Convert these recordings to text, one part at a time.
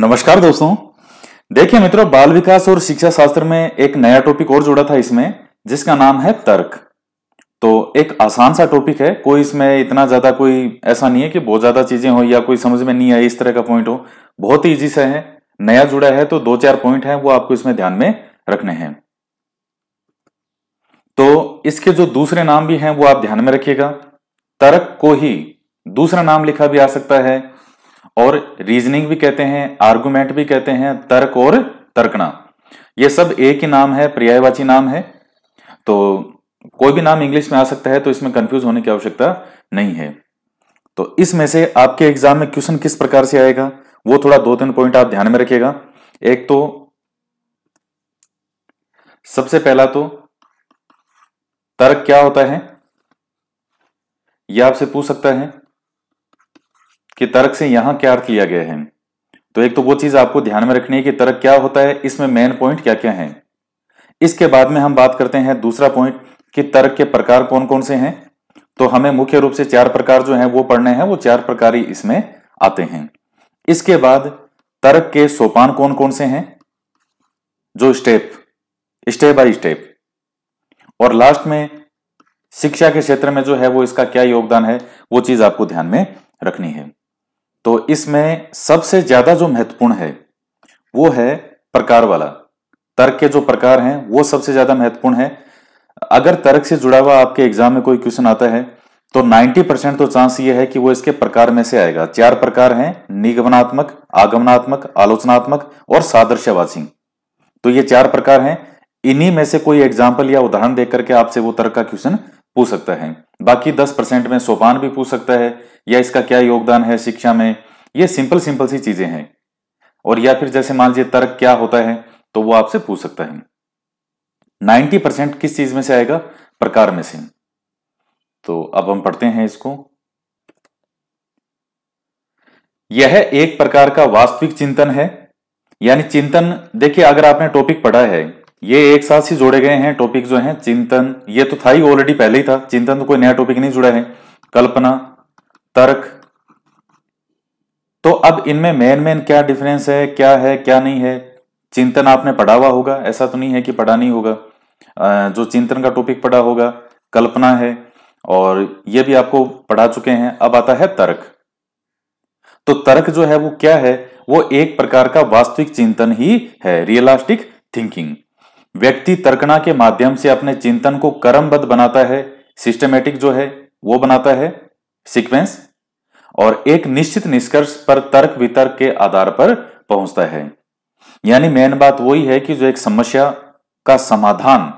नमस्कार दोस्तों देखिए मित्रों बाल विकास और शिक्षा शास्त्र में एक नया टॉपिक और जुड़ा था इसमें जिसका नाम है तर्क तो एक आसान सा टॉपिक है कोई इसमें इतना ज्यादा कोई ऐसा नहीं है कि बहुत ज्यादा चीजें हो या कोई समझ में नहीं आई इस तरह का पॉइंट हो बहुत ही ईजी से है नया जुड़ा है तो दो चार पॉइंट है वो आपको इसमें ध्यान में रखने हैं तो इसके जो दूसरे नाम भी हैं वो आप ध्यान में रखिएगा तर्क को ही दूसरा नाम लिखा भी आ सकता है और रीजनिंग भी कहते हैं आर्गूमेंट भी कहते हैं तर्क और तर्कना ये सब एक ही नाम है पर्यायवाची नाम है तो कोई भी नाम इंग्लिश में आ सकता है तो इसमें कंफ्यूज होने की आवश्यकता नहीं है तो इसमें से आपके एग्जाम में क्वेश्चन किस प्रकार से आएगा वो थोड़ा दो तीन पॉइंट आप ध्यान में रखिएगा एक तो सबसे पहला तो तर्क क्या होता है यह आपसे पूछ सकता है कि तर्क से यहां क्या अर्थ लिया गया है तो एक तो वो चीज आपको ध्यान में रखनी है कि तर्क क्या होता है इसमें मेन पॉइंट क्या क्या है इसके बाद में हम बात करते हैं दूसरा पॉइंट कि तर्क के प्रकार कौन कौन से हैं तो हमें मुख्य रूप से चार प्रकार जो हैं वो पढ़ने हैं वो चार प्रकार ही इसमें आते हैं इसके बाद तर्क के सोपान कौन कौन से हैं जो स्टेप स्टेप बाय स्टेप और लास्ट में शिक्षा के क्षेत्र में जो है वो इसका क्या योगदान है वो चीज आपको ध्यान में रखनी है तो इसमें सबसे ज्यादा जो महत्वपूर्ण है वो है प्रकार वाला तर्क के जो प्रकार हैं वो सबसे ज्यादा महत्वपूर्ण है अगर तर्क से जुड़ा हुआ आपके एग्जाम में कोई क्वेश्चन आता है तो 90 परसेंट तो चांस ये है कि वो इसके प्रकार में से आएगा चार प्रकार हैं निगमनात्मक आगमनात्मक आलोचनात्मक और सादृश्यवासी तो ये चार प्रकार हैं इन्हीं में से कोई एग्जाम्पल या उदाहरण देकर के आपसे वो तर्क का क्वेश्चन पूछ सकता है बाकी दस परसेंट में सोपान भी पूछ सकता है या इसका क्या योगदान है शिक्षा में ये सिंपल सिंपल सी चीजें हैं और या फिर जैसे मान लीजिए तर्क क्या होता है तो वो आपसे पूछ सकता है नाइन्टी परसेंट किस चीज में से आएगा प्रकार में से तो अब हम पढ़ते हैं इसको यह एक प्रकार का वास्तविक चिंतन है यानी चिंतन देखिए अगर आपने टॉपिक पढ़ा है ये एक साथ ही जोड़े गए हैं टॉपिक जो है चिंतन ये तो था ही ऑलरेडी पहले ही था चिंतन तो कोई नया टॉपिक नहीं जुड़ा है कल्पना तर्क तो अब इनमें मेन मेन क्या डिफरेंस है क्या है क्या नहीं है चिंतन आपने पढ़ा हुआ होगा ऐसा तो नहीं है कि पढ़ा नहीं होगा जो चिंतन का टॉपिक पढ़ा होगा कल्पना है और ये भी आपको पढ़ा चुके हैं अब आता है तर्क तो तर्क जो है वो क्या है वो एक प्रकार का वास्तविक चिंतन ही है रियलास्टिक थिंकिंग व्यक्ति तर्कना के माध्यम से अपने चिंतन को क्रमबद्ध बनाता है सिस्टमेटिक जो है वो बनाता है सीक्वेंस और एक निश्चित निष्कर्ष पर तर्क वितर्क के आधार पर पहुंचता है यानी मेन बात वही है कि जो एक समस्या का समाधान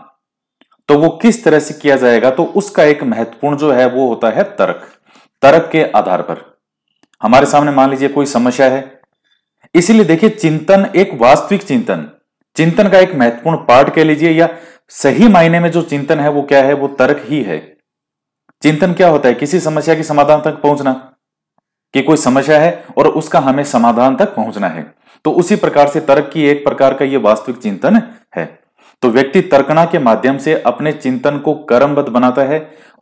तो वो किस तरह से किया जाएगा तो उसका एक महत्वपूर्ण जो है वो होता है तर्क तर्क के आधार पर हमारे सामने मान लीजिए कोई समस्या है इसीलिए देखिए चिंतन एक वास्तविक चिंतन चिंतन का एक महत्वपूर्ण पार्ट कह लीजिए या सही मायने में जो चिंतन है वो क्या है वो तर्क ही है चिंतन क्या होता है किसी समस्या के समाधान तक पहुंचना कि कोई समस्या है और उसका हमें समाधान तक पहुंचना है तो उसी प्रकार से तर्क की एक प्रकार का यह वास्तविक चिंतन है तो व्यक्ति तर्कना के माध्यम से अपने चिंतन को कर्मबद्ध बनाता है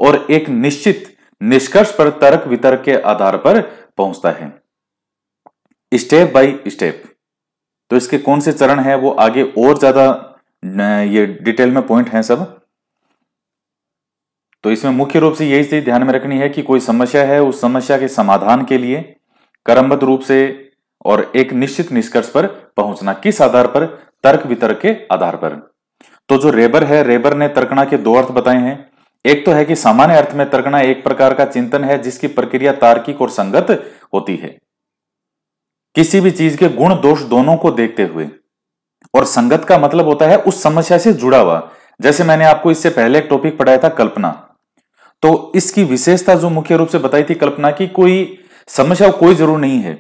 और एक निश्चित निष्कर्ष पर तर्क वितर्क के आधार पर पहुंचता है स्टेप बाय स्टेप तो इसके कौन से चरण है वो आगे और ज्यादा ये डिटेल में पॉइंट है सब तो इसमें मुख्य रूप से यही चीज ध्यान में रखनी है कि कोई समस्या है उस समस्या के समाधान के लिए क्रमबद्ध रूप से और एक निश्चित निष्कर्ष पर पहुंचना किस आधार पर तर्क वितर्क के आधार पर तो जो रेबर है रेबर ने तर्कना के दो अर्थ बताए हैं एक तो है कि सामान्य अर्थ में तर्कना एक प्रकार का चिंतन है जिसकी प्रक्रिया तार्किक और संगत होती है किसी भी चीज के गुण दोष दोनों को देखते हुए और संगत का मतलब होता है उस समस्या से जुड़ा हुआ जैसे मैंने आपको इससे पहले एक टॉपिक पढ़ाया था कल्पना तो इसकी विशेषता जो मुख्य रूप से बताई थी कल्पना की कोई समस्या कोई जरूर नहीं है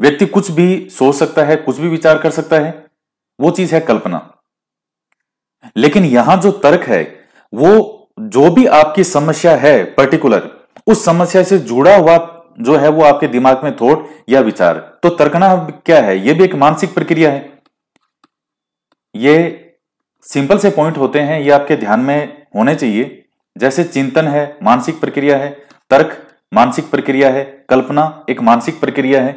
व्यक्ति कुछ भी सोच सकता है कुछ भी विचार कर सकता है वो चीज है कल्पना लेकिन यहां जो तर्क है वो जो भी आपकी समस्या है पर्टिकुलर उस समस्या से जुड़ा हुआ जो है वो आपके दिमाग में थोट या विचार तो तर्कना क्या है यह भी एक मानसिक प्रक्रिया है ये सिंपल से पॉइंट होते हैं ये आपके ध्यान में होने चाहिए जैसे चिंतन है मानसिक प्रक्रिया है तर्क मानसिक प्रक्रिया है कल्पना एक मानसिक प्रक्रिया है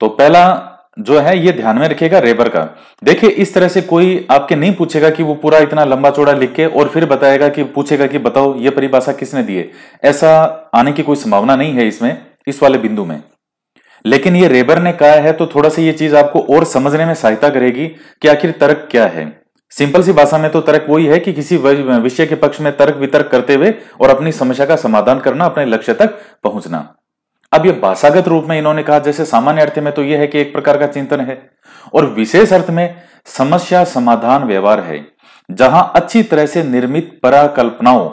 तो पहला जो है ये ध्यान में रखिएगा रेबर का देखिए इस तरह से कोई आपके नहीं पूछेगा कि वो पूरा इतना लंबा चौड़ा लिख के और फिर बताएगा कि पूछेगा कि बताओ ये परिभाषा किसने दी है ऐसा आने की कोई संभावना नहीं है इसमें इस वाले बिंदु में लेकिन ये रेबर ने कहा है तो थोड़ा सा ये चीज आपको और समझने में सहायता करेगी कि आखिर तर्क क्या है सिंपल सी भाषा में तो तर्क वही है कि किसी विषय के पक्ष में तर्क वितर्क करते हुए और अपनी समस्या का समाधान करना अपने लक्ष्य तक पहुंचना अब ये भाषागत रूप में इन्होंने कहा जैसे सामान्य अर्थ में तो यह है कि एक प्रकार का चिंतन है और विशेष अर्थ में समस्या समाधान व्यवहार है जहां अच्छी तरह से निर्मित पराकल्पनाओं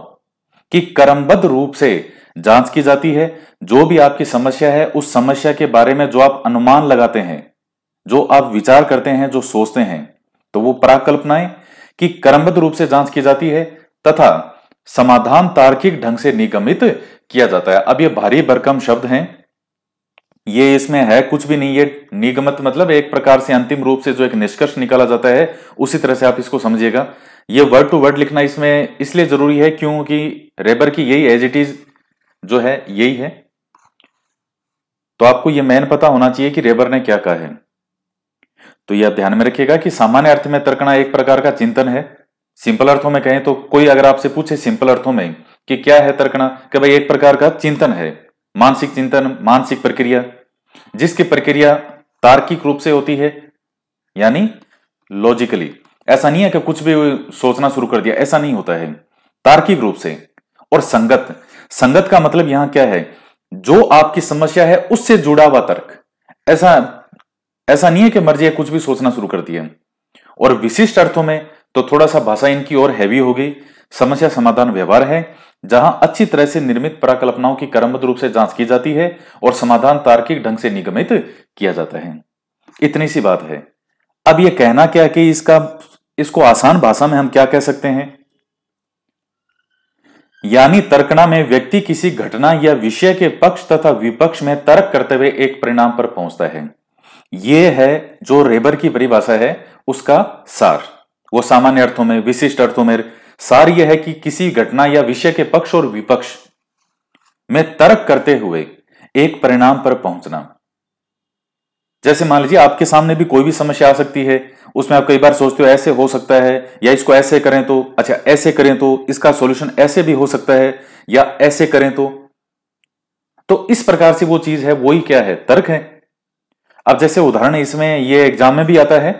की क्रमबद्ध रूप से जांच की जाती है जो भी आपकी समस्या है उस समस्या के बारे में जो आप अनुमान लगाते हैं जो आप विचार करते हैं जो सोचते हैं तो वो पराकल्पनाएं की क्रमबद्ध रूप से जांच की जाती है तथा समाधान तार्किक ढंग से निगमित किया जाता है अब ये भारी भरकम शब्द हैं ये इसमें है कुछ भी नहीं ये निगमत मतलब एक प्रकार से अंतिम रूप से जो एक निष्कर्ष निकाला जाता है उसी तरह से आप इसको समझिएगा ये वर्ड टू वर्ड लिखना इसमें इसलिए जरूरी है क्योंकि रेबर की यही एज इट इज जो है यही है तो आपको यह मैन पता होना चाहिए कि रेबर ने क्या कहा है तो यह ध्यान में रखिएगा कि सामान्य अर्थ में तर्कना एक प्रकार का चिंतन है सिंपल अर्थों में कहें तो कोई अगर आपसे पूछे सिंपल अर्थों में कि क्या है तर्कना कि भाई एक प्रकार का चिंतन है मानसिक चिंतन मानसिक प्रक्रिया जिसकी प्रक्रिया तार्किक रूप से होती है यानी लॉजिकली ऐसा नहीं है कि कुछ भी सोचना शुरू कर दिया ऐसा नहीं होता है तार्किक रूप से और संगत संगत का मतलब यहां क्या है जो आपकी समस्या है उससे जुड़ा हुआ तर्क ऐसा ऐसा नहीं है कि मर्जी है कुछ भी सोचना शुरू कर दिया और विशिष्ट अर्थों में तो थोड़ा सा भाषा इनकी और हैवी हो गई समस्या समाधान व्यवहार है जहां अच्छी तरह से निर्मित पराकल्पनाओं की क्रमबद्ध रूप से जांच की जाती है और समाधान तार्किक ढंग से निगमित किया जाता है इतनी सी बात है अब यह कहना क्या कि इसका इसको आसान भाषा में हम क्या कह सकते हैं यानी तर्कना में व्यक्ति किसी घटना या विषय के पक्ष तथा विपक्ष में तर्क करते हुए एक परिणाम पर पहुंचता है यह है जो रेबर की परिभाषा है उसका सार वो सामान्य अर्थों में विशिष्ट अर्थों में सार यह है कि किसी घटना या विषय के पक्ष और विपक्ष में तर्क करते हुए एक परिणाम पर पहुंचना जैसे मान लीजिए आपके सामने भी कोई भी समस्या आ सकती है उसमें आप कई बार सोचते हो ऐसे हो सकता है या इसको ऐसे करें तो अच्छा ऐसे करें तो इसका सॉल्यूशन ऐसे भी हो सकता है या ऐसे करें तो तो इस प्रकार से वो चीज है वही क्या है तर्क है अब जैसे उदाहरण इसमें ये एग्जाम में भी आता है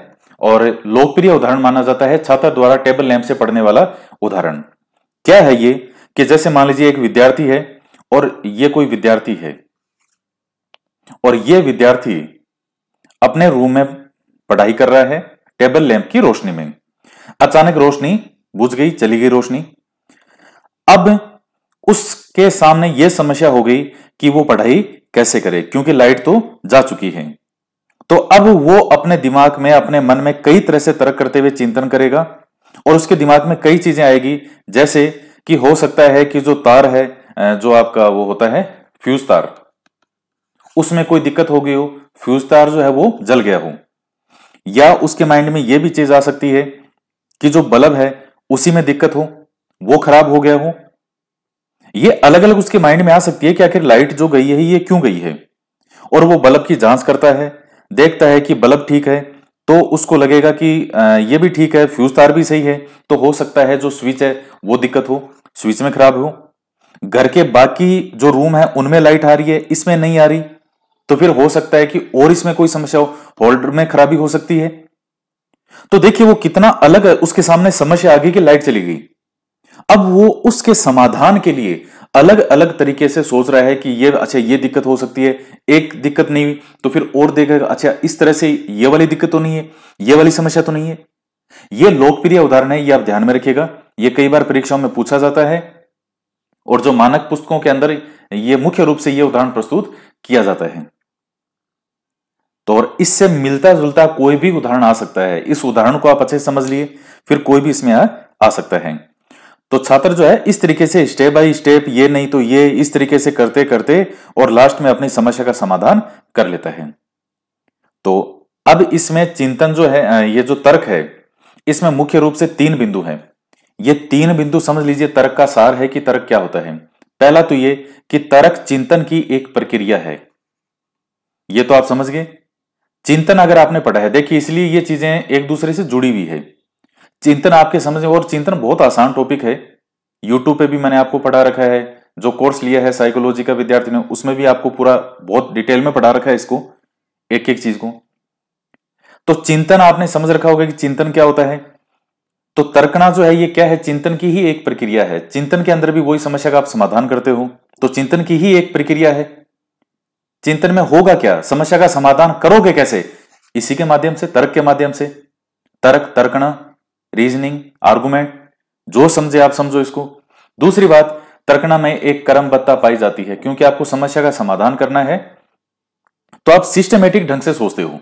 और लोकप्रिय उदाहरण माना जाता है छात्र द्वारा टेबल लैंप से पढ़ने वाला उदाहरण क्या है ये कि जैसे मान लीजिए एक विद्यार्थी है और ये कोई विद्यार्थी है और ये विद्यार्थी अपने रूम में पढ़ाई कर रहा है टेबल लैंप की रोशनी में अचानक रोशनी बुझ गई चली गई रोशनी अब उसके सामने यह समस्या हो गई कि वो पढ़ाई कैसे करे क्योंकि लाइट तो जा चुकी है तो अब वो अपने दिमाग में अपने मन में कई तरह से तर्क करते हुए चिंतन करेगा और उसके दिमाग में कई चीजें आएगी जैसे कि हो सकता है कि जो तार है जो आपका वो होता है फ्यूज तार उसमें कोई दिक्कत हो गई हो फ्यूज तार जो है वो जल गया हो या उसके माइंड में यह भी चीज आ सकती है कि जो बल्ब है उसी में दिक्कत हो वो खराब हो गया हो ये अलग अलग उसके माइंड में आ सकती है कि आखिर लाइट जो गई है ये क्यों गई है और वो बल्ब की जांच करता है देखता है कि बल्ब ठीक है तो उसको लगेगा कि ये भी ठीक है फ्यूज तार भी सही है तो हो सकता है जो स्विच है वो दिक्कत हो स्विच में खराब हो घर के बाकी जो रूम है उनमें लाइट आ रही है इसमें नहीं आ रही तो फिर हो सकता है कि और इसमें कोई समस्या हो होल्डर में खराबी हो सकती है तो देखिए वो कितना अलग है उसके सामने समस्या आ गई कि लाइट चली गई अब वो उसके समाधान के लिए अलग अलग तरीके से सोच रहा है कि ये अच्छा ये दिक्कत हो सकती है एक दिक्कत नहीं हुई तो फिर और देखेगा अच्छा इस तरह से ये वाली दिक्कत तो नहीं है ये वाली समस्या तो नहीं है ये लोकप्रिय उदाहरण है ये आप ध्यान में रखिएगा ये कई बार परीक्षाओं में पूछा जाता है और जो मानक पुस्तकों के अंदर ये मुख्य रूप से ये उदाहरण प्रस्तुत किया जाता है तो और इससे मिलता जुलता कोई भी उदाहरण आ सकता है इस उदाहरण को आप अच्छे समझ लिए फिर कोई भी इसमें आ, आ सकता है तो छात्र जो है इस तरीके से स्टेप बाय स्टेप ये नहीं तो ये इस तरीके से करते करते और लास्ट में अपनी समस्या का समाधान कर लेता है तो अब इसमें चिंतन जो है ये जो तर्क है इसमें मुख्य रूप से तीन बिंदु है ये तीन बिंदु समझ लीजिए तर्क का सार है कि तर्क क्या होता है पहला तो ये कि तर्क चिंतन की एक प्रक्रिया है ये तो आप समझ गए चिंतन अगर आपने पढ़ा है देखिए इसलिए ये चीजें एक दूसरे से जुड़ी हुई है चिंतन आपके समझ में और चिंतन बहुत आसान टॉपिक है यूट्यूब पे भी मैंने आपको पढ़ा रखा है जो कोर्स लिया है साइकोलॉजी का विद्यार्थी ने उसमें भी आपको पूरा बहुत डिटेल में पढ़ा रखा है इसको एक एक चीज को तो चिंतन आपने समझ रखा होगा कि चिंतन क्या होता है तो तर्कना जो है ये क्या है चिंतन की ही एक प्रक्रिया है चिंतन के अंदर भी वही समस्या का आप समाधान करते हो तो चिंतन की ही एक प्रक्रिया है चिंतन में होगा क्या समस्या का समाधान करोगे कैसे इसी के माध्यम से तर्क के माध्यम से तर्क तर्कना रीजनिंग आर्गूमेंट जो समझे आप समझो इसको दूसरी बात तर्कना में एक क्रमबद्धता पाई जाती है क्योंकि आपको समस्या का समाधान करना है तो आप सिस्टमेटिक ढंग से सोचते हो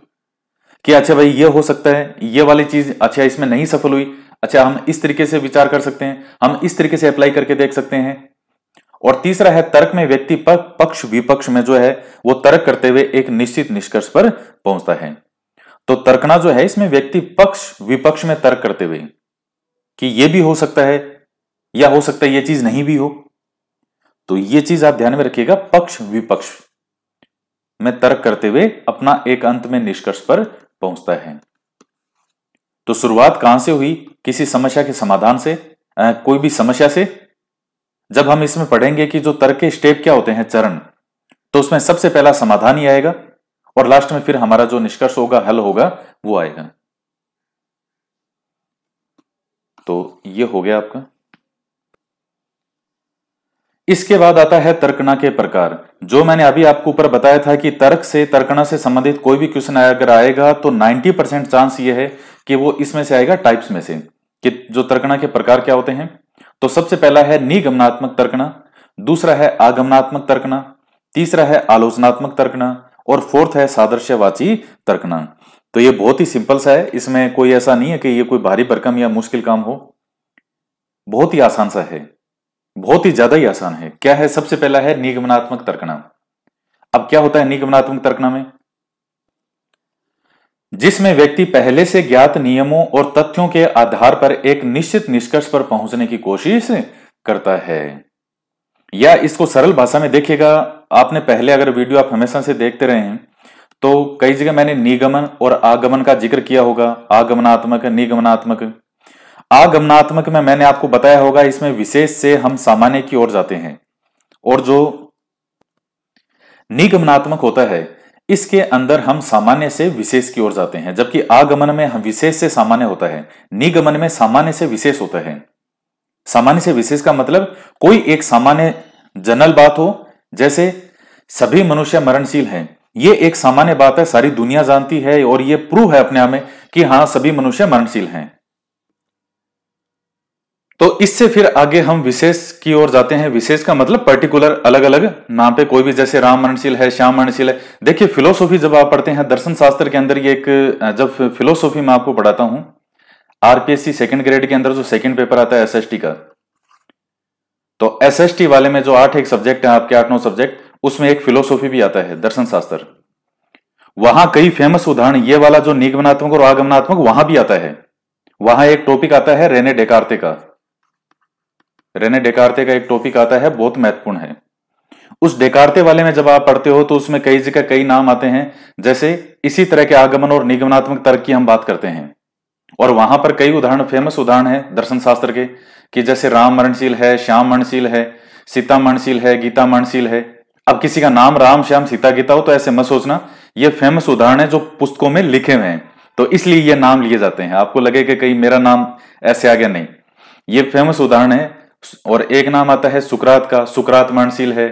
कि अच्छा भाई ये हो सकता है ये वाली चीज अच्छा इसमें नहीं सफल हुई अच्छा हम इस तरीके से विचार कर सकते हैं हम इस तरीके से अप्लाई करके देख सकते हैं और तीसरा है तर्क में व्यक्ति पक्ष विपक्ष में जो है वो तर्क करते हुए एक निश्चित निष्कर्ष पर पहुंचता है तो तर्कना जो है इसमें व्यक्ति पक्ष विपक्ष में तर्क करते हुए कि यह भी हो सकता है या हो सकता है यह चीज नहीं भी हो तो यह चीज आप ध्यान में रखिएगा पक्ष विपक्ष में तर्क करते हुए अपना एक अंत में निष्कर्ष पर पहुंचता है तो शुरुआत कहां से हुई किसी समस्या के समाधान से आ, कोई भी समस्या से जब हम इसमें पढ़ेंगे कि जो तर्क के स्टेप क्या होते हैं चरण तो उसमें सबसे पहला समाधान ही आएगा और लास्ट में फिर हमारा जो निष्कर्ष होगा हल होगा वो आएगा तो ये हो गया आपका इसके बाद आता है तर्कना के प्रकार जो मैंने अभी आपको ऊपर बताया था कि तर्क से तर्कना से संबंधित कोई भी क्वेश्चन अगर आएगा तो 90 परसेंट चांस ये है कि वो इसमें से आएगा टाइप्स में से कि जो तर्कना के प्रकार क्या होते हैं तो सबसे पहला है निगमनात्मक तर्कना दूसरा है आगमनात्मक तर्कना तीसरा है आलोचनात्मक तर्कना और फोर्थ है सादृश्यवाची तर्कना तो ये बहुत ही सिंपल सा है इसमें कोई ऐसा नहीं है कि ये कोई भारी भरकम या मुश्किल काम हो बहुत ही आसान सा है बहुत ही ज्यादा ही आसान है क्या है सबसे पहला है निगमनात्मक तर्कना अब क्या होता है निगमनात्मक तर्कना में जिसमें व्यक्ति पहले से ज्ञात नियमों और तथ्यों के आधार पर एक निश्चित निष्कर्ष पर पहुंचने की कोशिश करता है या इसको सरल भाषा में देखिएगा आपने पहले अगर वीडियो आप हमेशा से देखते रहे हैं तो कई जगह मैंने निगमन और आगमन का जिक्र किया होगा आगमनात्मक निगमनात्मक आगमनात्मक में मैंने आपको बताया होगा इसमें विशेष से हम सामान्य की ओर जाते हैं और जो निगमनात्मक होता है इसके अंदर हम सामान्य से विशेष की ओर जाते हैं जबकि आगमन में हम विशेष से सामान्य होता है निगमन में सामान्य से विशेष होता है सामान्य से विशेष का मतलब कोई एक सामान्य जनरल बात हो जैसे सभी मनुष्य मरणशील हैं ये एक सामान्य बात है सारी दुनिया जानती है और ये प्रूव है अपने आप में कि हां सभी मनुष्य मरणशील हैं तो इससे फिर आगे हम विशेष की ओर जाते हैं विशेष का मतलब पर्टिकुलर अलग अलग नाम पे कोई भी जैसे राम मरणशील है श्याम मरणशील है देखिए फिलोसॉफी जब आप पढ़ते हैं दर्शन शास्त्र के अंदर ये एक जब फिलोसॉफी मैं आपको पढ़ाता हूं आरपीएससी सेकंड ग्रेड के अंदर जो सेकंड पेपर आता है एसएसटी का तो एसएसटी वाले में जो आठ एक सब्जेक्ट है आपके आठ नौ सब्जेक्ट उसमें एक फिलोसॉफी भी आता है दर्शन शास्त्र वहां कई फेमस उदाहरण ये वाला जो निगमनात्मक और आगमनात्मक वहां भी आता है वहां एक टॉपिक आता है रेने डेकार्ते का रेने डेकार्ते का एक टॉपिक आता है बहुत महत्वपूर्ण है उस डेकार्ते वाले में जब आप पढ़ते हो तो उसमें कई जगह कई नाम आते हैं जैसे इसी तरह के आगमन और निगमनात्मक तर्क की हम बात करते हैं और वहां पर कई उदाहरण फेमस उदाहरण है दर्शन शास्त्र के कि जैसे राम मरणशील है श्याम मरणशील है सीता मरणशील है गीता मरणशील है अब किसी का नाम राम श्याम सीता गीता हो तो ऐसे मत सोचना ये फेमस उदाहरण है जो पुस्तकों में लिखे हुए हैं तो इसलिए ये नाम लिए जाते हैं आपको लगे कि कहीं मेरा नाम ऐसे आ गया नहीं ये फेमस उदाहरण है और एक नाम आता है सुकरात का सुकरात मरणशील है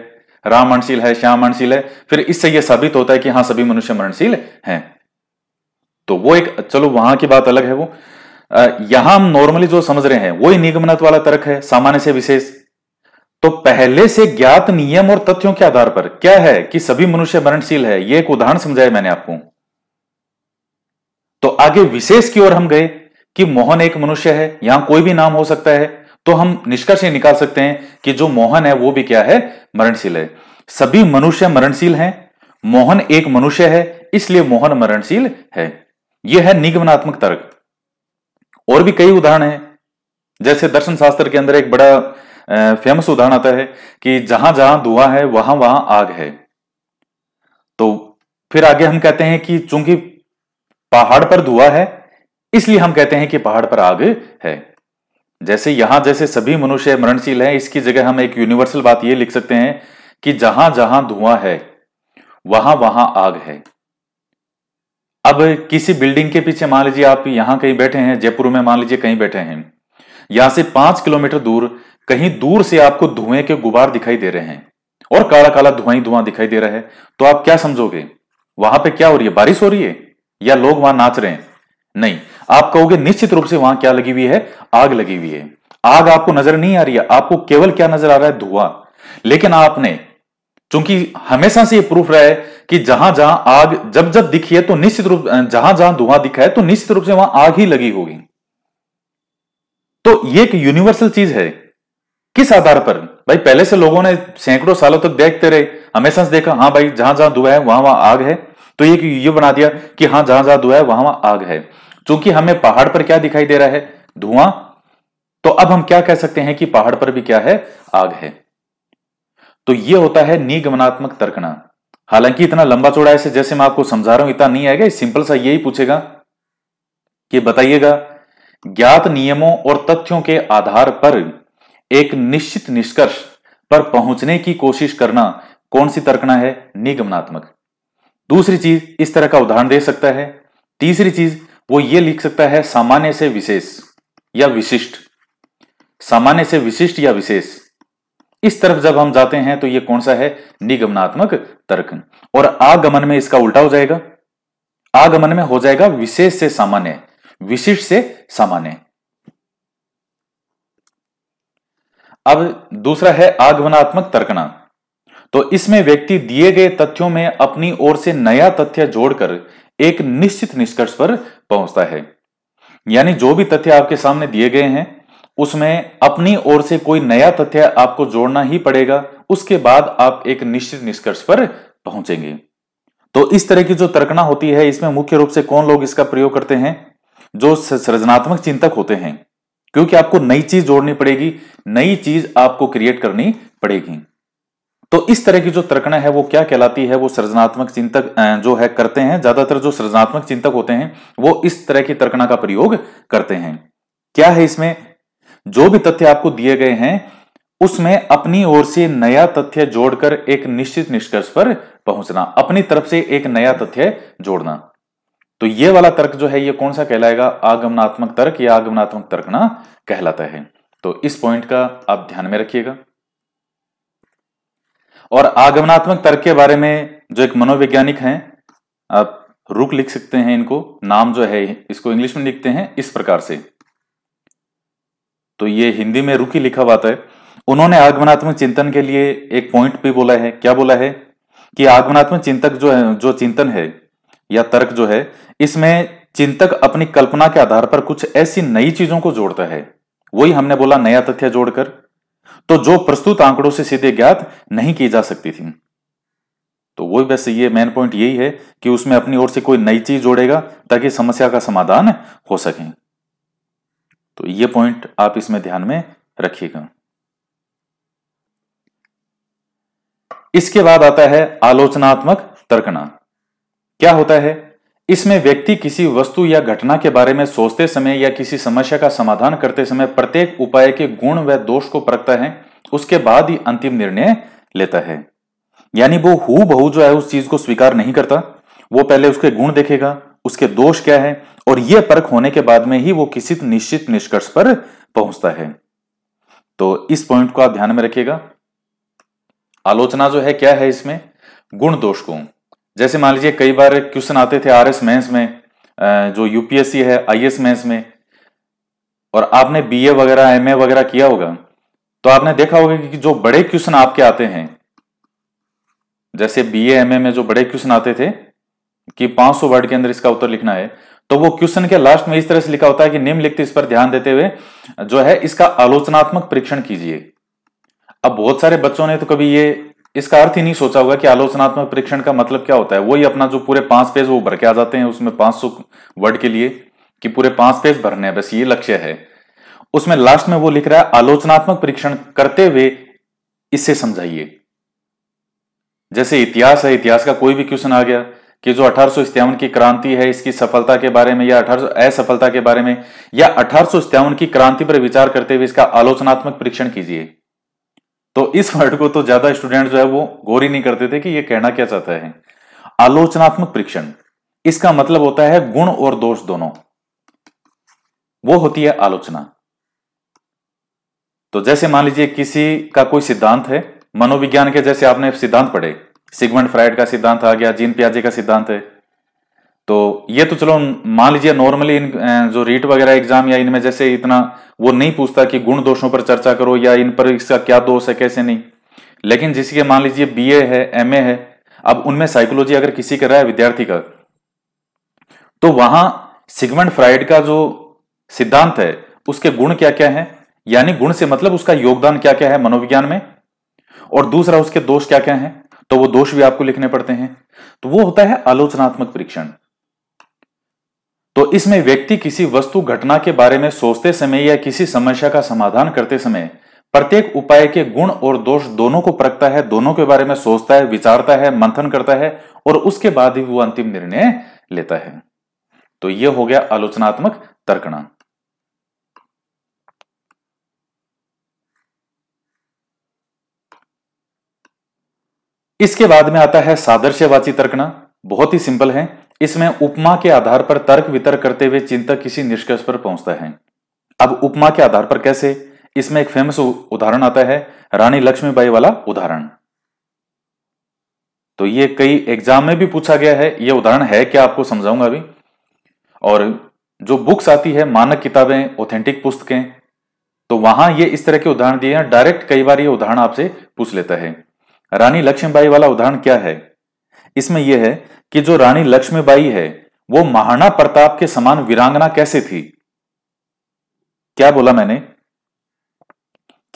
राम मरणशील है श्याम मरणशील है फिर इससे यह साबित होता है कि हाँ सभी मनुष्य मरणशील हैं तो वो एक चलो वहां की बात अलग है वो यहां हम नॉर्मली जो समझ रहे हैं वो ही निगमनत वाला तर्क है सामान्य से विशेष तो पहले से ज्ञात नियम और तथ्यों के आधार पर क्या है कि सभी मनुष्य मरणशील है यह एक उदाहरण समझाया मैंने आपको तो आगे विशेष की ओर हम गए कि मोहन एक मनुष्य है यहां कोई भी नाम हो सकता है तो हम निष्कर्ष निकाल सकते हैं कि जो मोहन है वो भी क्या है मरणशील है सभी मनुष्य मरणशील हैं मोहन एक मनुष्य है इसलिए मोहन मरणशील है यह है निगमनात्मक तर्क और भी कई उदाहरण है जैसे दर्शन शास्त्र के अंदर एक बड़ा फेमस उदाहरण आता है कि जहां जहां धुआं है वहां वहां आग है तो फिर आगे हम कहते हैं कि चूंकि पहाड़ पर धुआं है इसलिए हम कहते हैं कि पहाड़ पर आग है जैसे यहां जैसे सभी मनुष्य मरणशील हैं इसकी जगह हम एक यूनिवर्सल बात यह लिख सकते हैं कि जहां जहां धुआं है वहां वहां आग है अब किसी बिल्डिंग के पीछे मान लीजिए आप यहां कहीं बैठे हैं जयपुर में मान लीजिए कहीं बैठे हैं यहां से पांच किलोमीटर दूर कहीं दूर से आपको धुएं के गुबार दिखाई दे रहे हैं और काला काला धुआं ही धुआं दिखाई दे रहा है तो आप क्या समझोगे वहां पे क्या हो रही है बारिश हो रही है या लोग वहां नाच रहे हैं नहीं आप कहोगे निश्चित रूप से वहां क्या लगी हुई है आग लगी हुई है आग आपको नजर नहीं आ रही है आपको केवल क्या नजर आ रहा है धुआं लेकिन आपने क्योंकि हमेशा से ये प्रूफ रहा है कि जहां जहां आग जब जब दिखी है तो निश्चित रूप जहां जहां धुआं दिखा है तो निश्चित रूप से वहां आग ही लगी होगी तो ये एक यूनिवर्सल चीज है किस आधार पर भाई पहले से लोगों ने सैकड़ों सालों तक देखते रहे हमेशा से देखा हाँ भाई जहां जहां धुआं है वहां वहां आग है तो ये ये बना दिया कि हाँ जहां जहां धुआं है वहां वहां आग है चूंकि हमें पहाड़ पर क्या दिखाई दे रहा है धुआं तो अब हम क्या कह सकते हैं कि पहाड़ पर भी क्या है आग है तो ये होता है निगमनात्मक तर्कना हालांकि इतना लंबा चौड़ा ऐसे जैसे मैं आपको समझा रहा हूं इतना नहीं आएगा सिंपल सा यही पूछेगा कि बताइएगा ज्ञात नियमों और तथ्यों के आधार पर एक निश्चित निष्कर्ष पर पहुंचने की कोशिश करना कौन सी तर्कना है निगमनात्मक दूसरी चीज इस तरह का उदाहरण दे सकता है तीसरी चीज वो ये लिख सकता है सामान्य से विशेष या विशिष्ट सामान्य से विशिष्ट या विशेष इस तरफ जब हम जाते हैं तो ये कौन सा है निगमनात्मक तर्क और आगमन में इसका उल्टा हो जाएगा आगमन में हो जाएगा विशेष से सामान्य विशिष्ट से सामान्य अब दूसरा है आगमनात्मक तर्कना तो इसमें व्यक्ति दिए गए तथ्यों में अपनी ओर से नया तथ्य जोड़कर एक निश्चित निष्कर्ष पर पहुंचता है यानी जो भी तथ्य आपके सामने दिए गए हैं उसमें अपनी ओर से कोई नया तथ्य आपको जोड़ना ही पड़ेगा उसके बाद आप एक निश्चित निष्कर्ष पर पहुंचेंगे तो इस तरह की जो तर्कना होती है इसमें मुख्य रूप से कौन लोग इसका प्रयोग करते हैं जो सृजनात्मक चिंतक होते हैं क्योंकि आपको नई चीज जोड़नी पड़ेगी नई चीज आपको क्रिएट करनी पड़ेगी तो इस तरह की जो तर्कना है वो क्या कहलाती है वो सृजनात्मक चिंतक जो है करते हैं ज्यादातर जो सृजनात्मक चिंतक होते हैं वो इस तरह की तर्कना का प्रयोग करते हैं क्या है इसमें जो भी तथ्य आपको दिए गए हैं उसमें अपनी ओर से नया तथ्य जोड़कर एक निश्चित निष्कर्ष पर पहुंचना अपनी तरफ से एक नया तथ्य जोड़ना तो ये वाला तर्क जो है ये कौन सा कहलाएगा आगमनात्मक तर्क या आगमनात्मक तर्क ना कहलाता है तो इस पॉइंट का आप ध्यान में रखिएगा और आगमनात्मक तर्क के बारे में जो एक मनोवैज्ञानिक हैं आप रुक लिख सकते हैं इनको नाम जो है इसको इंग्लिश में लिखते हैं इस प्रकार से तो ये हिंदी में रुखी लिखा हुआ है उन्होंने आगमनात्मक चिंतन के लिए एक पॉइंट भी बोला है क्या बोला है कि आगमनात्मक चिंतक जो है जो चिंतन है या तर्क जो है इसमें चिंतक अपनी कल्पना के आधार पर कुछ ऐसी नई चीजों को जोड़ता है वही हमने बोला नया तथ्य जोड़कर तो जो प्रस्तुत आंकड़ों से सीधे ज्ञात नहीं की जा सकती थी तो वही वैसे ये मेन पॉइंट यही है कि उसमें अपनी ओर से कोई नई चीज जोड़ेगा ताकि समस्या का समाधान हो सके तो ये पॉइंट आप इसमें ध्यान में रखिएगा इसके बाद आता है आलोचनात्मक तर्कना क्या होता है इसमें व्यक्ति किसी वस्तु या घटना के बारे में सोचते समय या किसी समस्या का समाधान करते समय प्रत्येक उपाय के गुण व दोष को परखता है उसके बाद ही अंतिम निर्णय लेता है यानी वो हु बहु जो है उस चीज को स्वीकार नहीं करता वो पहले उसके गुण देखेगा उसके दोष क्या है और यह परख होने के बाद में ही वो किसी निश्चित निष्कर्ष पर पहुंचता है तो इस पॉइंट को आप ध्यान में रखिएगा आलोचना जो है क्या है इसमें गुण दोष को जैसे मान लीजिए कई बार क्वेश्चन आते थे आर एस मेन्स में जो यूपीएससी है आई एस मेन्स में और आपने बी ए वगैरह एम ए वगैरह किया होगा तो आपने देखा होगा कि जो बड़े क्वेश्चन आपके आते हैं जैसे बी एम ए में जो बड़े क्वेश्चन आते थे कि 500 वर्ड के अंदर इसका उत्तर लिखना है तो वो क्वेश्चन के लास्ट में इस तरह से लिखा होता है कि निम्नलिखित इस पर ध्यान देते हुए जो है इसका आलोचनात्मक परीक्षण कीजिए अब बहुत सारे बच्चों ने तो कभी ये इसका अर्थ ही नहीं सोचा होगा कि आलोचनात्मक परीक्षण का मतलब क्या होता है वही अपना जो पूरे पांच पेज वो भर के आ जाते हैं उसमें पांच सौ वर्ड के लिए कि पूरे पांच पेज भरने हैं बस ये लक्ष्य है उसमें लास्ट में वो लिख रहा है आलोचनात्मक परीक्षण करते हुए इससे समझाइए जैसे इतिहास है इतिहास का कोई भी क्वेश्चन आ गया कि जो अठारह की क्रांति है इसकी सफलता के बारे में या अठारह असफलता के बारे में या अठारह की क्रांति पर विचार करते हुए इसका आलोचनात्मक परीक्षण कीजिए तो इस वर्ड को तो ज्यादा स्टूडेंट जो है वो गौर ही नहीं करते थे कि ये कहना क्या चाहता है आलोचनात्मक परीक्षण इसका मतलब होता है गुण और दोष दोनों वो होती है आलोचना तो जैसे मान लीजिए किसी का कोई सिद्धांत है मनोविज्ञान के जैसे आपने सिद्धांत पढ़े सिगमेंट फ्राइड का सिद्धांत आ गया जीन प्याजे का सिद्धांत है तो ये तो चलो मान लीजिए नॉर्मली इन जो रीट वगैरह एग्जाम या इनमें जैसे इतना वो नहीं पूछता कि गुण दोषों पर चर्चा करो या इन पर इसका क्या दोष है कैसे नहीं लेकिन जिसके मान लीजिए बी है एम है अब उनमें साइकोलॉजी अगर किसी का रहा है विद्यार्थी का तो वहां सिगमेंट फ्राइड का जो सिद्धांत है उसके गुण क्या क्या है यानी गुण से मतलब उसका योगदान क्या क्या है मनोविज्ञान में और दूसरा उसके दोष क्या क्या है तो वो दोष भी आपको लिखने पड़ते हैं तो वो होता है आलोचनात्मक परीक्षण तो इसमें व्यक्ति किसी वस्तु घटना के बारे में सोचते समय या किसी समस्या का समाधान करते समय प्रत्येक उपाय के गुण और दोष दोनों को परखता है दोनों के बारे में सोचता है विचारता है मंथन करता है और उसके बाद ही वो अंतिम निर्णय लेता है तो यह हो गया आलोचनात्मक तर्कणा इसके बाद में आता है सादृश्यवाची तर्कना बहुत ही सिंपल है इसमें उपमा के आधार पर तर्क वितर्क करते हुए चिंतक किसी निष्कर्ष पर पहुंचता है अब उपमा के आधार पर कैसे इसमें एक फेमस उदाहरण आता है रानी लक्ष्मीबाई वाला उदाहरण तो ये कई एग्जाम में भी पूछा गया है ये उदाहरण है क्या आपको समझाऊंगा अभी और जो बुक्स आती है मानक किताबें ऑथेंटिक पुस्तकें तो वहां ये इस तरह के उदाहरण दिए हैं डायरेक्ट कई बार ये उदाहरण आपसे पूछ लेता है रानी लक्ष्मीबाई वाला उदाहरण क्या है इसमें यह है कि जो रानी लक्ष्मीबाई है वो महाराणा प्रताप के समान वीरांगना कैसे थी क्या बोला मैंने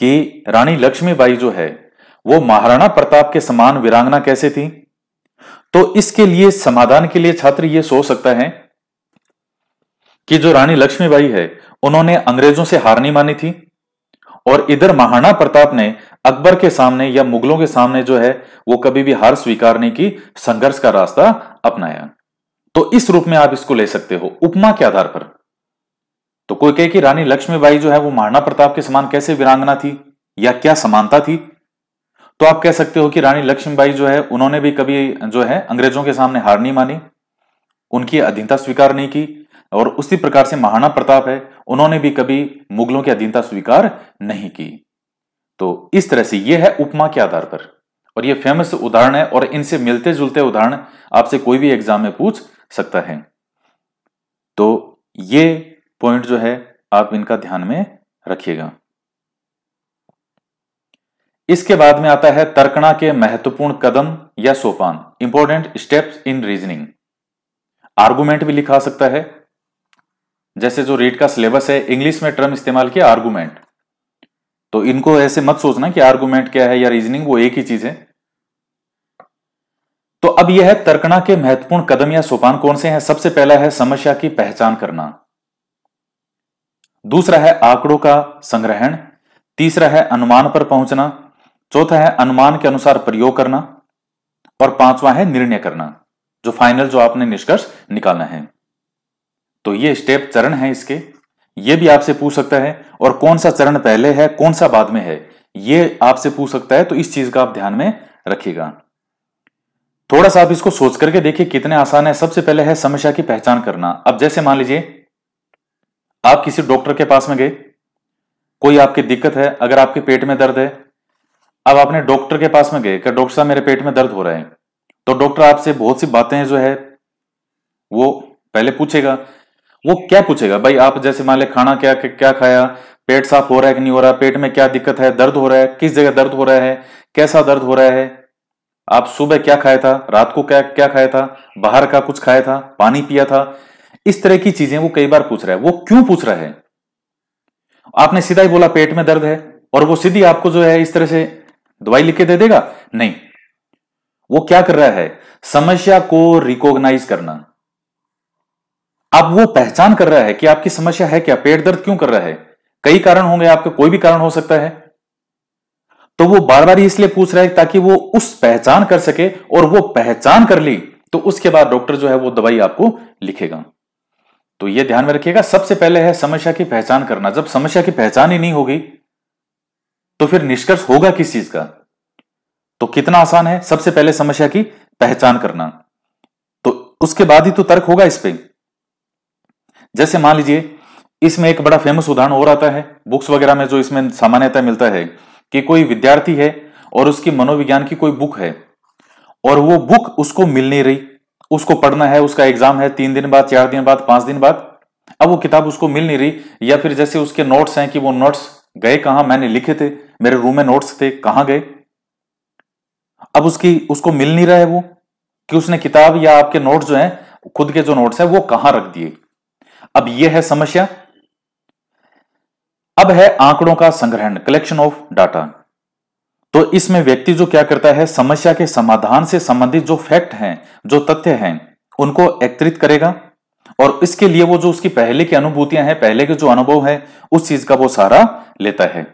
कि रानी लक्ष्मीबाई जो है वो महाराणा प्रताप के समान वीरांगना कैसे थी तो इसके लिए समाधान के लिए छात्र यह सोच सकता है कि जो रानी लक्ष्मीबाई है उन्होंने अंग्रेजों से हार नहीं मानी थी और इधर महाराणा प्रताप ने अकबर के सामने या मुगलों के सामने जो है वो कभी भी हार स्वीकारने की संघर्ष का रास्ता अपनाया तो इस रूप में आप इसको ले सकते हो उपमा के आधार पर तो कोई कहे कि रानी लक्ष्मीबाई जो है वो महाराणा प्रताप के समान कैसे वीरांगना थी या क्या समानता थी तो आप कह सकते हो कि रानी लक्ष्मीबाई जो है उन्होंने भी कभी जो है अंग्रेजों के सामने हार नहीं मानी उनकी अधीनता स्वीकार नहीं की और उसी प्रकार से महाराणा प्रताप है उन्होंने भी कभी मुगलों की अधीनता स्वीकार नहीं की तो इस तरह से यह है उपमा के आधार पर और यह फेमस उदाहरण है और इनसे मिलते जुलते उदाहरण आपसे कोई भी एग्जाम में पूछ सकता है तो ये पॉइंट जो है आप इनका ध्यान में रखिएगा इसके बाद में आता है तर्कणा के महत्वपूर्ण कदम या सोपान important steps in reasoning argument भी लिखा सकता है जैसे जो रेट का सिलेबस है इंग्लिश में टर्म इस्तेमाल किया आर्गूमेंट तो इनको ऐसे मत सोचना कि आर्गूमेंट क्या है या रीजनिंग वो एक ही चीज है तो अब यह है तर्कना के महत्वपूर्ण कदम या सोपान कौन से हैं सबसे पहला है समस्या की पहचान करना दूसरा है आंकड़ों का संग्रहण तीसरा है अनुमान पर पहुंचना चौथा है अनुमान के अनुसार प्रयोग करना और पांचवा है निर्णय करना जो फाइनल जो आपने निष्कर्ष निकालना है तो ये स्टेप चरण है इसके ये भी आपसे पूछ सकता है और कौन सा चरण पहले है कौन सा बाद में है ये आपसे पूछ सकता है तो इस चीज का आप ध्यान में रखिएगा थोड़ा सा आप इसको सोच करके देखिए कितने आसान है सबसे पहले है समस्या की पहचान करना अब जैसे मान लीजिए आप किसी डॉक्टर के पास में गए कोई आपकी दिक्कत है अगर आपके पेट में दर्द है अब आपने डॉक्टर के पास में गए कि डॉक्टर साहब मेरे पेट में दर्द हो रहा है तो डॉक्टर आपसे बहुत सी बातें जो है वो पहले पूछेगा वो क्या पूछेगा भाई आप जैसे मान ले खाना क्या क्या खाया पेट साफ हो रहा है कि नहीं हो रहा पेट में क्या दिक्कत है दर्द हो रहा है किस जगह दर्द हो रहा है कैसा दर्द हो रहा है आप सुबह क्या खाया था रात को क्या क्या खाया था बाहर का कुछ खाया था पानी पिया था इस तरह की चीजें वो कई बार पूछ रहा है वो क्यों पूछ रहा है आपने सीधा ही बोला पेट में दर्द है और वो सीधी आपको जो है इस तरह से दवाई लिख के दे देगा नहीं वो क्या कर रहा है समस्या को रिकॉग्नाइज करना अब वो पहचान कर रहा है कि आपकी समस्या है क्या पेट दर्द क्यों कर रहा है कई कारण होंगे आपके कोई भी कारण हो सकता है तो वो बार बार इसलिए पूछ रहा है ताकि वो उस पहचान कर सके और वो पहचान कर ली तो उसके बाद डॉक्टर जो है वो दवाई आपको लिखेगा तो ये ध्यान में रखिएगा सबसे पहले है समस्या की पहचान करना जब समस्या की पहचान ही नहीं होगी तो फिर निष्कर्ष होगा किस चीज का तो कितना आसान है सबसे पहले समस्या की पहचान करना तो उसके बाद ही तो तर्क होगा इस पर जैसे मान लीजिए इसमें एक बड़ा फेमस उदाहरण और आता है बुक्स वगैरह में जो इसमें सामान्यता मिलता है कि कोई विद्यार्थी है और उसकी मनोविज्ञान की कोई बुक है और वो बुक उसको मिल नहीं रही उसको पढ़ना है उसका एग्जाम है तीन दिन बाद चार दिन बाद पांच दिन बाद अब वो किताब उसको मिल नहीं रही या फिर जैसे उसके नोट्स हैं कि वो नोट्स गए कहा मैंने लिखे थे मेरे रूम में नोट्स थे कहा गए अब उसकी उसको मिल नहीं रहा है वो कि उसने किताब या आपके नोट्स जो हैं खुद के जो नोट्स हैं वो कहां रख दिए अब यह है समस्या अब है आंकड़ों का संग्रहण कलेक्शन ऑफ डाटा तो इसमें व्यक्ति जो क्या करता है समस्या के समाधान से संबंधित जो फैक्ट हैं जो तथ्य हैं उनको एकत्रित करेगा और इसके लिए वो जो उसकी पहले की अनुभूतियां हैं पहले के जो अनुभव है उस चीज का वो सारा लेता है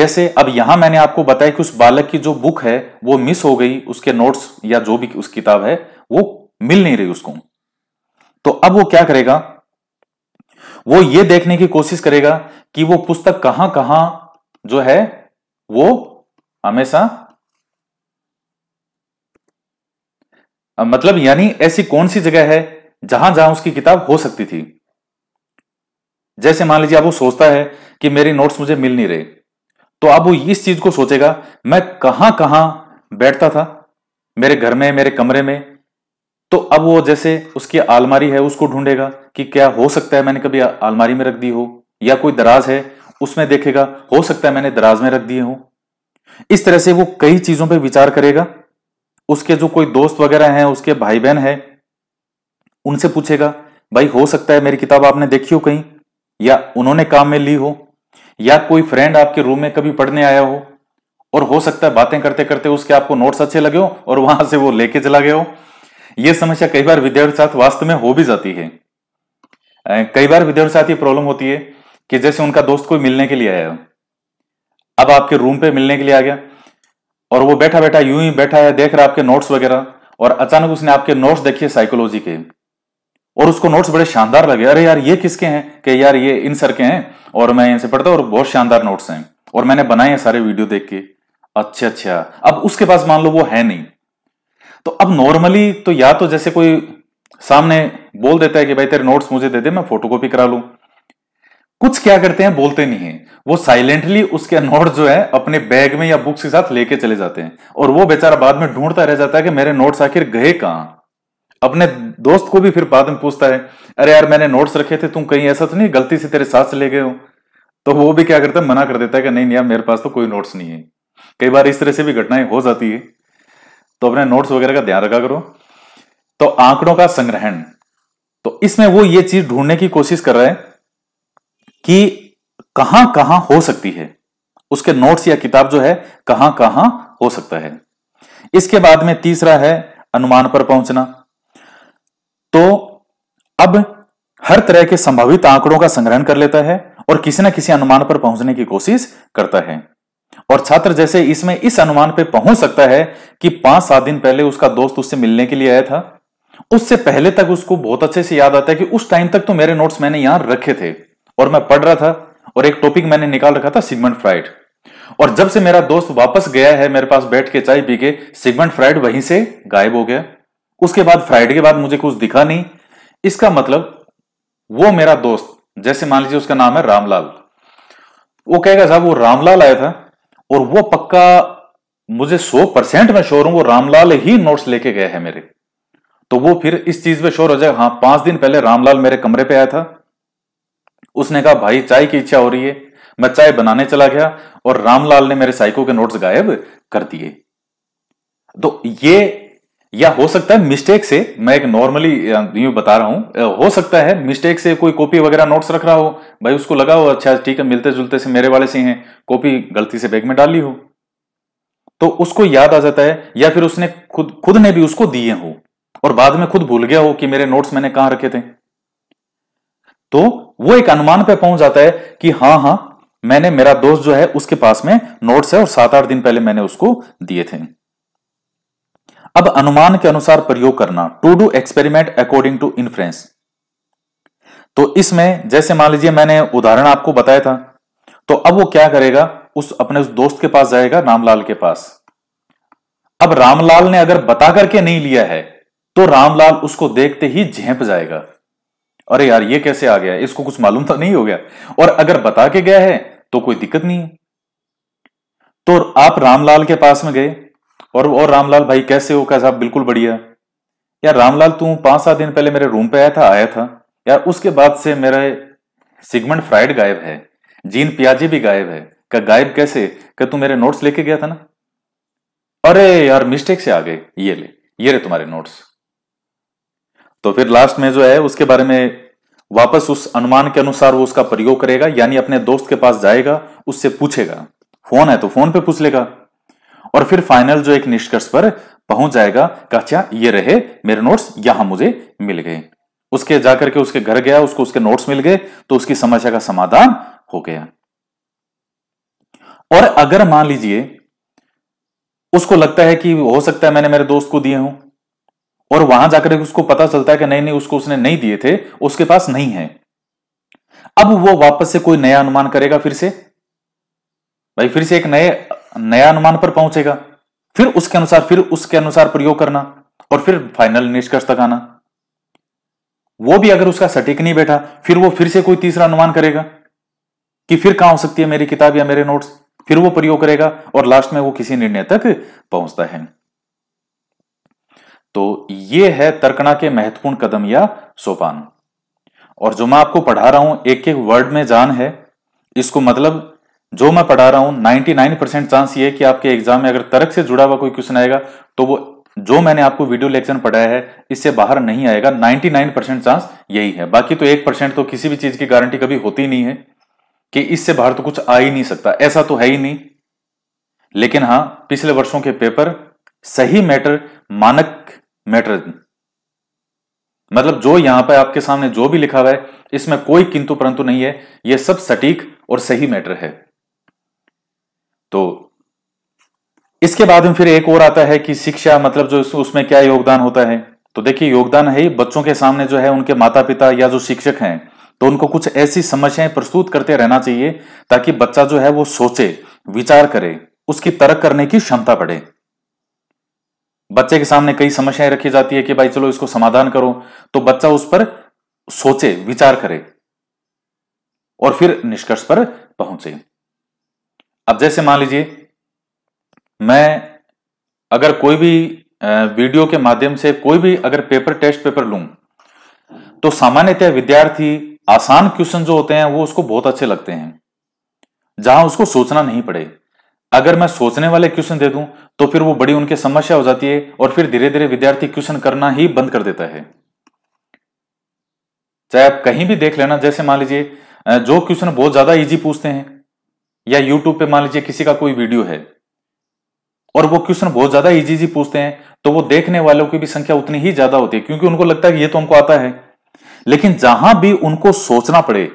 जैसे अब यहां मैंने आपको बताया कि उस बालक की जो बुक है वो मिस हो गई उसके नोट्स या जो भी उस किताब है वो मिल नहीं रही उसको तो अब वो क्या करेगा वो ये देखने की कोशिश करेगा कि वो पुस्तक कहां कहां जो है वो हमेशा मतलब यानी ऐसी कौन सी जगह है जहां जहां उसकी किताब हो सकती थी जैसे मान लीजिए अब वो सोचता है कि मेरे नोट्स मुझे मिल नहीं रहे तो अब वो इस चीज को सोचेगा मैं कहां कहां बैठता था मेरे घर में मेरे कमरे में तो अब वो जैसे उसकी आलमारी है उसको ढूंढेगा कि क्या हो सकता है मैंने कभी अलमारी में रख दी हो या कोई दराज है उसमें देखेगा हो सकता है मैंने दराज में रख दिए हो इस तरह से वो कई चीजों पर विचार करेगा उसके जो कोई दोस्त वगैरह हैं उसके भाई बहन है उनसे पूछेगा भाई हो सकता है मेरी किताब आपने देखी हो कहीं या उन्होंने काम में ली हो या कोई फ्रेंड आपके रूम में कभी पढ़ने आया हो और हो सकता है बातें करते करते उसके आपको नोट्स अच्छे लगे हो और वहां से वो लेके चला गया हो यह समस्या कई बार विद्यार्थी साथ वास्तव में हो भी जाती है कई बार विद्यार्थी साथ ये प्रॉब्लम होती है कि जैसे उनका दोस्त कोई मिलने के लिए आया अब आपके रूम पे मिलने के लिए आ गया और वो बैठा बैठा यूं ही बैठा है देख रहा आपके नोट्स वगैरह और अचानक उसने आपके नोट्स देखे साइकोलॉजी के और उसको नोट्स बड़े शानदार लगे अरे यार ये किसके हैं कि यार ये इन सर के हैं और मैं इनसे पढ़ता और बहुत शानदार नोट्स हैं और मैंने बनाए हैं सारे वीडियो देख के अच्छा अच्छा अब उसके पास मान लो वो है नहीं तो अब नॉर्मली तो या तो जैसे कोई सामने बोल देता है कि भाई तेरे नोट्स मुझे दे दे मैं फोटोकॉपी करा लू कुछ क्या करते हैं बोलते नहीं है वो साइलेंटली उसके नोट जो है अपने बैग में या बुक्स के साथ लेके चले जाते हैं और वो बेचारा बाद में ढूंढता रह जाता है कि मेरे नोट्स आखिर गए कहां अपने दोस्त को भी फिर बाद में पूछता है अरे यार मैंने नोट्स रखे थे तुम कहीं ऐसा तो नहीं गलती से तेरे साथ ले गए हो तो वो भी क्या करता है मना कर देता है कि नहीं यार मेरे पास तो कोई नोट्स नहीं है कई बार इस तरह से भी घटनाएं हो जाती है तो अपने नोट्स वगैरह का ध्यान रखा करो तो आंकड़ों का संग्रहण तो इसमें वो ये चीज ढूंढने की कोशिश कर रहा है कि कहां कहां हो सकती है उसके नोट्स या किताब जो है कहां कहां हो सकता है इसके बाद में तीसरा है अनुमान पर पहुंचना तो अब हर तरह के संभावित आंकड़ों का संग्रहण कर लेता है और किसी ना किसी अनुमान पर पहुंचने की कोशिश करता है और छात्र जैसे इसमें इस अनुमान पर पहुंच सकता है कि पांच सात दिन पहले उसका दोस्त उससे मिलने के लिए आया था उससे पहले तक उसको बहुत अच्छे से याद आता है कि उस टाइम तक तो मेरे नोट्स मैंने यहां रखे थे और मैं पढ़ रहा था और एक टॉपिक मैंने निकाल रखा था सिगमंड फ्राइड और जब से मेरा दोस्त वापस गया है मेरे पास बैठ के चाय पी के सिगमंड फ्राइड वहीं से गायब हो गया उसके बाद फ्राइड के बाद मुझे कुछ दिखा नहीं इसका मतलब वो मेरा दोस्त जैसे मान लीजिए उसका नाम है रामलाल वो कहेगा साहब वो रामलाल आया था और वो पक्का मुझे सौ परसेंट में शोर हूं वो रामलाल ही नोट्स लेके गए हैं मेरे तो वो फिर इस चीज पे शोर हो जाएगा हाँ पांच दिन पहले रामलाल मेरे कमरे पे आया था उसने कहा भाई चाय की इच्छा हो रही है मैं चाय बनाने चला गया और रामलाल ने मेरे साइको के नोट्स गायब कर दिए तो ये या हो सकता है मिस्टेक से मैं एक नॉर्मली यू बता रहा हूं हो सकता है मिस्टेक से कोई कॉपी वगैरह नोट्स रख रहा हो भाई उसको लगा हो अच्छा ठीक है मिलते जुलते से मेरे वाले से हैं कॉपी गलती से बैग में डाली हो तो उसको याद आ जाता है या फिर उसने खुद खुद ने भी उसको दिए हो और बाद में खुद भूल गया हो कि मेरे नोट्स मैंने कहां रखे थे तो वो एक अनुमान पे पहुंच जाता है कि हां हां मैंने मेरा दोस्त जो है उसके पास में नोट्स है और सात आठ दिन पहले मैंने उसको दिए थे अब अनुमान के अनुसार प्रयोग करना to do experiment according to inference तो इसमें जैसे मान लीजिए मैंने उदाहरण आपको बताया था तो अब वो क्या करेगा उस अपने उस दोस्त के पास जाएगा रामलाल के पास अब रामलाल ने अगर बता करके नहीं लिया है तो रामलाल उसको देखते ही झेप जाएगा अरे यार ये कैसे आ गया इसको कुछ मालूम तो नहीं हो गया और अगर बता के गया है तो कोई दिक्कत नहीं है तो आप रामलाल के पास में गए और और रामलाल भाई कैसे हो क्या साहब बिल्कुल बढ़िया यार रामलाल तू पांच सात दिन पहले मेरे रूम पे आया था आया था यार उसके बाद से मेरा सिगमंड फ्राइड गायब है जीन पियाजी भी गायब है का गायब कैसे क्या तू मेरे नोट्स लेके गया था ना अरे यार मिस्टेक से आ गए ये ले ये रे तुम्हारे नोट्स तो फिर लास्ट में जो है उसके बारे में वापस उस अनुमान के अनुसार वो उसका प्रयोग करेगा यानी अपने दोस्त के पास जाएगा उससे पूछेगा फोन है तो फोन पे पूछ लेगा और फिर फाइनल जो एक निष्कर्ष पर पहुंच जाएगा कहा अच्छा, ये रहे मेरे नोट्स यहां मुझे मिल गए उसके जाकर के उसके घर गया उसको उसके नोट्स मिल गए तो उसकी समस्या का समाधान हो गया और अगर मान लीजिए उसको लगता है कि हो सकता है मैंने मेरे दोस्त को दिए हूं और वहां जाकर उसको पता चलता है कि नहीं नहीं उसको उसने नहीं दिए थे उसके पास नहीं है अब वो वापस से कोई नया अनुमान करेगा फिर से भाई फिर से एक नए नया अनुमान पर पहुंचेगा फिर उसके अनुसार फिर उसके अनुसार प्रयोग करना और फिर फाइनल निष्कर्ष तक आना वो भी अगर उसका सटीक नहीं बैठा फिर वो फिर से कोई तीसरा अनुमान करेगा कि फिर कहां हो सकती है मेरी किताब या मेरे नोट्स फिर वो प्रयोग करेगा और लास्ट में वो किसी निर्णय तक पहुंचता है तो ये है तर्कणा के महत्वपूर्ण कदम या सोपान और जो मैं आपको पढ़ा रहा हूं एक एक वर्ड में जान है इसको मतलब जो मैं पढ़ा रहा हूं 99 परसेंट चांस ये है कि आपके एग्जाम में अगर तर्क से जुड़ा हुआ कोई क्वेश्चन आएगा तो वो जो मैंने आपको वीडियो लेक्चर पढ़ाया है इससे बाहर नहीं आएगा 99 परसेंट चांस यही है बाकी तो एक परसेंट तो किसी भी चीज की गारंटी कभी होती नहीं है कि इससे बाहर तो कुछ आ ही नहीं सकता ऐसा तो है ही नहीं लेकिन हाँ पिछले वर्षों के पेपर सही मैटर मानक मैटर मतलब जो यहां पर आपके सामने जो भी लिखा हुआ है इसमें कोई किंतु परंतु नहीं है यह सब सटीक और सही मैटर है तो इसके बाद में फिर एक और आता है कि शिक्षा मतलब जो उसमें क्या योगदान होता है तो देखिए योगदान है बच्चों के सामने जो है उनके माता पिता या जो शिक्षक हैं तो उनको कुछ ऐसी समस्याएं प्रस्तुत करते रहना चाहिए ताकि बच्चा जो है वो सोचे विचार करे उसकी तर्क करने की क्षमता बढ़े बच्चे के सामने कई समस्याएं रखी जाती है कि भाई चलो इसको समाधान करो तो बच्चा उस पर सोचे विचार करे और फिर निष्कर्ष पर पहुंचे अब जैसे मान लीजिए मैं अगर कोई भी वीडियो के माध्यम से कोई भी अगर पेपर टेस्ट पेपर लू तो सामान्यतः विद्यार्थी आसान क्वेश्चन जो होते हैं वो उसको बहुत अच्छे लगते हैं जहां उसको सोचना नहीं पड़े अगर मैं सोचने वाले क्वेश्चन दे दूं तो फिर वो बड़ी उनकी समस्या हो जाती है और फिर धीरे धीरे विद्यार्थी क्वेश्चन करना ही बंद कर देता है चाहे आप कहीं भी देख लेना जैसे मान लीजिए जो क्वेश्चन बहुत ज्यादा इजी पूछते हैं या यूट्यूब पे मान लीजिए किसी का कोई वीडियो है और वो क्वेश्चन बहुत ज्यादा इजी इजी पूछते हैं तो वो देखने वालों की भी संख्या उतनी ही ज्यादा होती है क्योंकि उनको लगता है कि ये तो हमको आता है लेकिन जहां भी उनको सोचना पड़े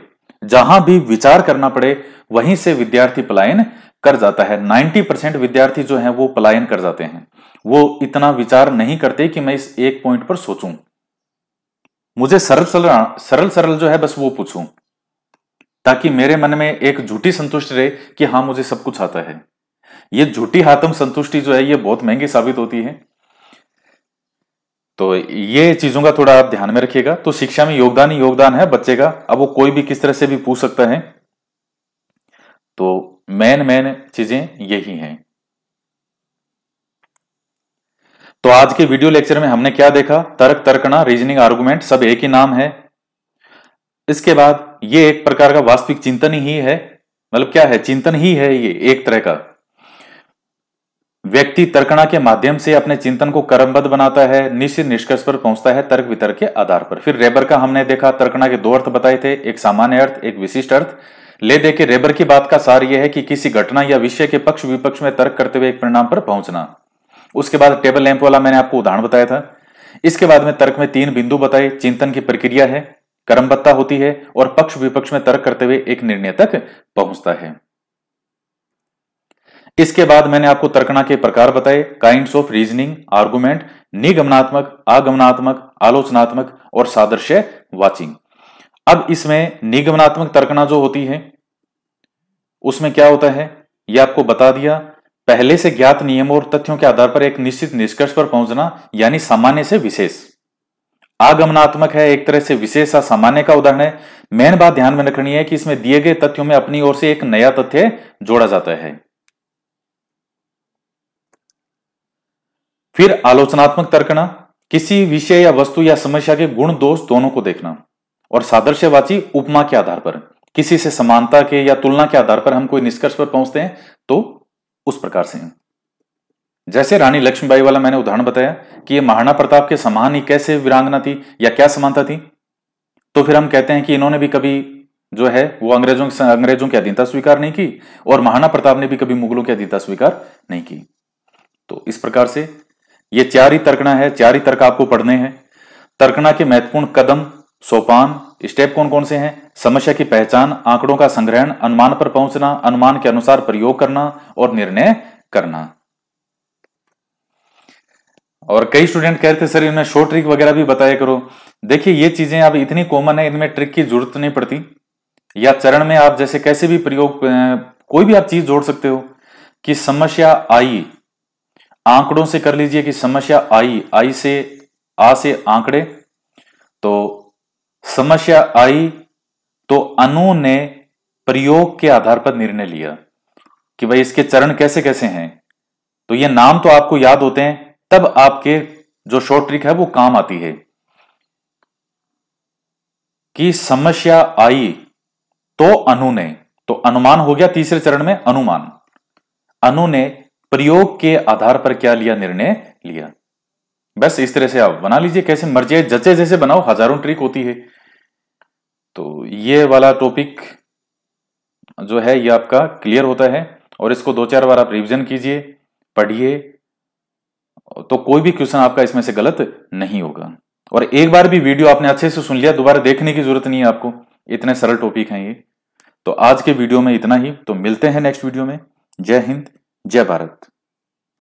जहां भी विचार करना पड़े वहीं से विद्यार्थी पलायन कर जाता है 90 परसेंट विद्यार्थी जो है वो पलायन कर जाते हैं वो इतना विचार नहीं करते कि मैं इस एक पॉइंट पर सोचूं मुझे सरल सरल सरल सरल जो है बस वो पूछूं ताकि मेरे मन में एक झूठी संतुष्टि रहे कि हाँ मुझे सब कुछ आता है ये झूठी हाथम संतुष्टि जो है ये बहुत महंगी साबित होती है तो ये चीजों का थोड़ा आप ध्यान में रखिएगा तो शिक्षा में योगदान ही योगदान है बच्चे का अब वो कोई भी किस तरह से भी पूछ सकता है तो मेन मेन चीजें यही हैं तो आज के वीडियो लेक्चर में हमने क्या देखा तर्क तर्कना रीजनिंग आर्गुमेंट सब एक ही नाम है इसके बाद ये एक प्रकार का वास्तविक चिंतन ही है मतलब क्या है चिंतन ही है ये एक तरह का व्यक्ति तर्कणा के माध्यम से अपने चिंतन को क्रमबद्ध बनाता है निश्चित निष्कर्ष पर पहुंचता है तर्क वितर्क के आधार पर फिर रेबर का हमने देखा तर्कणा के दो अर्थ बताए थे एक सामान्य अर्थ एक विशिष्ट अर्थ ले दे के रेबर की बात का सार यह है कि किसी घटना या विषय के पक्ष विपक्ष में तर्क करते हुए एक परिणाम पर पहुंचना उसके बाद टेबल लैंप वाला मैंने आपको उदाहरण बताया था इसके बाद में तर्क में तीन बिंदु बताए चिंतन की प्रक्रिया है कर्मबत्ता होती है और पक्ष विपक्ष में तर्क करते हुए एक निर्णय तक पहुंचता है इसके बाद मैंने आपको तर्कना के प्रकार बताए काइंड ऑफ रीजनिंग आर्गूमेंट निगमनात्मक आगमनात्मक आलोचनात्मक और सादृश्य वाचिंग अब इसमें निगमनात्मक तर्कना जो होती है उसमें क्या होता है यह आपको बता दिया पहले से ज्ञात नियमों और तथ्यों के आधार पर एक निश्चित निष्कर्ष पर पहुंचना यानी सामान्य से विशेष आगमनात्मक है एक तरह से विशेष सामान्य का उदाहरण है मेन बात ध्यान में रखनी है कि इसमें दिए गए तथ्यों में अपनी ओर से एक नया तथ्य जोड़ा जाता है फिर आलोचनात्मक तर्कना किसी विषय या वस्तु या समस्या के गुण दोष दोनों को देखना और सादृश्यवाची उपमा के आधार पर किसी से समानता के या तुलना के आधार पर हम कोई निष्कर्ष पर पहुंचते हैं तो उस प्रकार से जैसे रानी लक्ष्मीबाई वाला मैंने उदाहरण बताया कि यह महाराणा प्रताप के समान ही कैसे वीरांगना थी या क्या समानता थी तो फिर हम कहते हैं कि इन्होंने भी कभी जो है वो अंग्रेजों अंग्रेजों की अधीनता स्वीकार नहीं की और महाराणा प्रताप ने भी कभी मुगलों की अधीनता स्वीकार नहीं की तो इस प्रकार से ये चार ही तर्कना है चार ही तर्क आपको पढ़ने हैं तर्कना के महत्वपूर्ण कदम सोपान स्टेप कौन कौन से हैं समस्या की पहचान आंकड़ों का संग्रहण अनुमान पर पहुंचना अनुमान के अनुसार प्रयोग करना और निर्णय करना और कई स्टूडेंट कह रहे थे सर इनमें शॉर्ट ट्रिक वगैरह भी बताया करो देखिए ये चीजें अब इतनी कॉमन है इनमें ट्रिक की जरूरत नहीं पड़ती या चरण में आप जैसे कैसे भी प्रयोग कोई भी आप चीज जोड़ सकते हो कि समस्या आई आंकड़ों से कर लीजिए कि समस्या आई आई से आ से आंकड़े तो समस्या आई तो अनु ने प्रयोग के आधार पर निर्णय लिया कि भाई इसके चरण कैसे कैसे हैं तो ये नाम तो आपको याद होते हैं तब आपके जो शॉर्ट ट्रिक है वो काम आती है कि समस्या आई तो अनु ने तो अनुमान हो गया तीसरे चरण में अनुमान अनु ने प्रयोग के आधार पर क्या लिया निर्णय लिया बस इस तरह से आप बना लीजिए कैसे मर्जी जचे जैसे बनाओ हजारों ट्रिक होती है तो ये वाला टॉपिक जो है ये आपका क्लियर होता है और इसको दो चार बार आप रिविजन कीजिए पढ़िए तो कोई भी क्वेश्चन आपका इसमें से गलत नहीं होगा और एक बार भी वीडियो आपने अच्छे से सुन लिया दोबारा देखने की जरूरत नहीं है आपको इतने सरल टॉपिक हैं ये तो आज के वीडियो में इतना ही तो मिलते हैं नेक्स्ट वीडियो में जय हिंद जय भारत